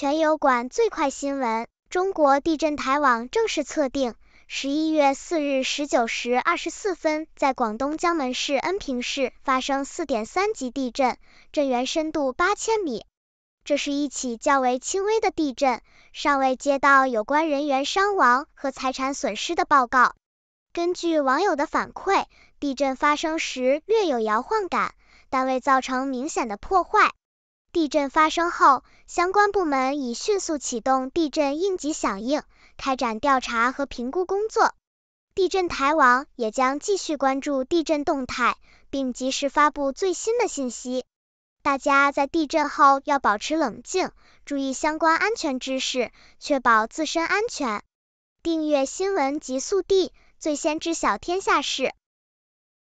全油管最快新闻：中国地震台网正式测定，十一月四日十九时二十四分，在广东江门市恩平市发生四点三级地震，震源深度八千米。这是一起较为轻微的地震，尚未接到有关人员伤亡和财产损失的报告。根据网友的反馈，地震发生时略有摇晃感，但未造成明显的破坏。地震发生后，相关部门已迅速启动地震应急响应，开展调查和评估工作。地震台网也将继续关注地震动态，并及时发布最新的信息。大家在地震后要保持冷静，注意相关安全知识，确保自身安全。订阅新闻极速递，最先知晓天下事。